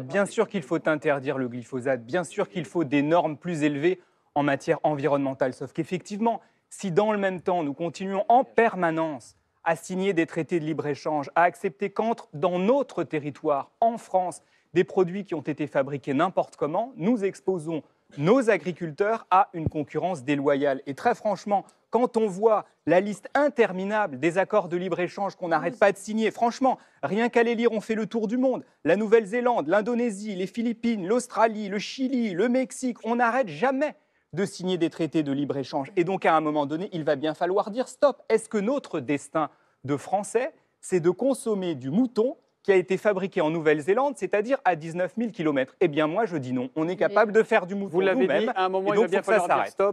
bien sûr qu'il faut interdire le glyphosate, bien sûr qu'il faut des normes plus élevées en matière environnementale. Sauf qu'effectivement, si dans le même temps, nous continuons en permanence à signer des traités de libre-échange, à accepter qu'entre dans notre territoire, en France, des produits qui ont été fabriqués n'importe comment, nous exposons nos agriculteurs à une concurrence déloyale. Et très franchement, quand on voit la liste interminable des accords de libre-échange qu'on n'arrête pas de signer, franchement, rien qu'à les lire, on fait le tour du monde. La Nouvelle-Zélande, l'Indonésie, les Philippines, l'Australie, le Chili, le Mexique, on n'arrête jamais de signer des traités de libre-échange. Et donc, à un moment donné, il va bien falloir dire stop. Est-ce que notre destin de Français, c'est de consommer du mouton qui a été fabriqué en Nouvelle-Zélande, c'est-à-dire à 19 000 km. Eh bien, moi, je dis non. On est capable de faire du mouton Vous l'avez dit, à un moment, et il va